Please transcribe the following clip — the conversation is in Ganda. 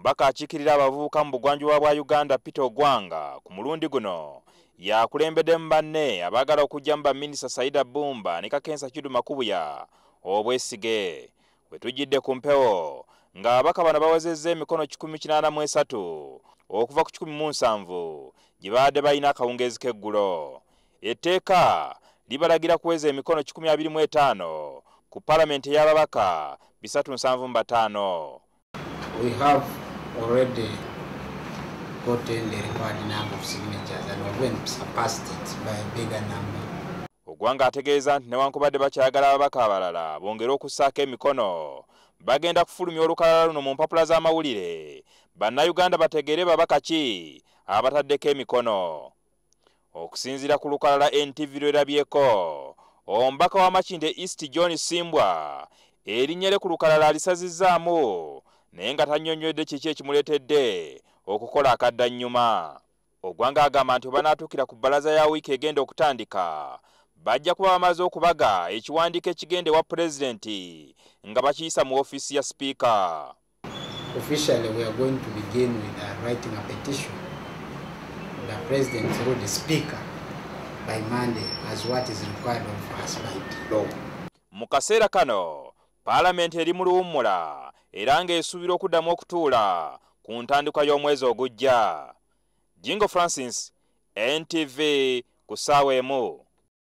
omubaka akiikirira abavubuka mu bugwanjuwa bwa uganda peter ogwanga ku mulundi guno yakulembeddemu banne abaagala okujja mu baminisita saida bumba ne kakensa kidu makubuya obwesige we tujjidde ku mpewo ng'ababaka bano bawezezza emikono 183 okuva ku 17 gye baadde balina akawungeezi k'eggulo etteeka libalagira kuweza emikono 25 ku palamenti ey'ababaka 375 We have already gotten the required number of signatures and we've been surpassed it by a bigger number. Ogwanga ategeeza nti newankubadde bakyagala ababaka abalala bongere okussaako emikono bagenda kufulumya olukalala luno mu mpapula z'amawulire bannayuganda bategeere babaka ki abataddeko emikono okusinziira ku lukalala ntv lwerabyeko omubaka wa makinde east john simbwa erinnya lye ku lukalala alisazizzaamu naye nga tannyonnyodde kiki ekimuleetedde okukola akadda nnyuma ogwanga agamba nti webanaatuukira ku bbalaza ya wiiki egenda okutandika bajja kuba bamaze okubaga ekiwandiiko ekigenda ewa pulezidenti nga bakiyisa mu woofiisi ya sipiika mu kaseera kano paalamenti eri mu luwummula era ng'esuubirwa okuddamu okutuula ku ntandikwa y'omwezi ogujja jingo francis ntv ku ssaawa emu